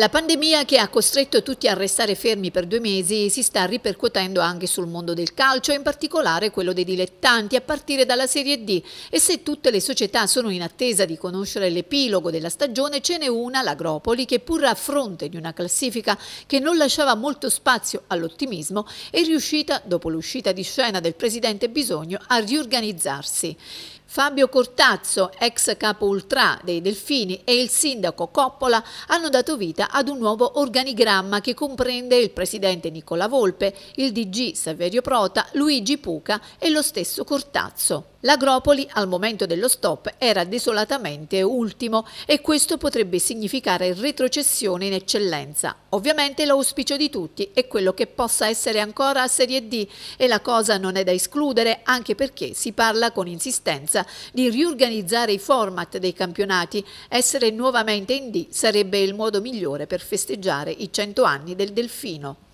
La pandemia che ha costretto tutti a restare fermi per due mesi si sta ripercuotendo anche sul mondo del calcio, in particolare quello dei dilettanti, a partire dalla Serie D. E se tutte le società sono in attesa di conoscere l'epilogo della stagione, ce n'è una, l'Agropoli, che pur a fronte di una classifica che non lasciava molto spazio all'ottimismo, è riuscita, dopo l'uscita di scena del presidente Bisogno, a riorganizzarsi. Fabio Cortazzo, ex capo ultra dei Delfini, e il sindaco Coppola hanno dato vita ad un nuovo organigramma che comprende il presidente Nicola Volpe, il DG Saverio Prota, Luigi Puca e lo stesso Cortazzo. L'Agropoli al momento dello stop era desolatamente ultimo e questo potrebbe significare retrocessione in eccellenza. Ovviamente l'auspicio di tutti è quello che possa essere ancora a Serie D e la cosa non è da escludere anche perché si parla con insistenza l'esigenza di riorganizzare i format dei campionati, essere nuovamente in D sarebbe il modo migliore per festeggiare i 100 anni del Delfino.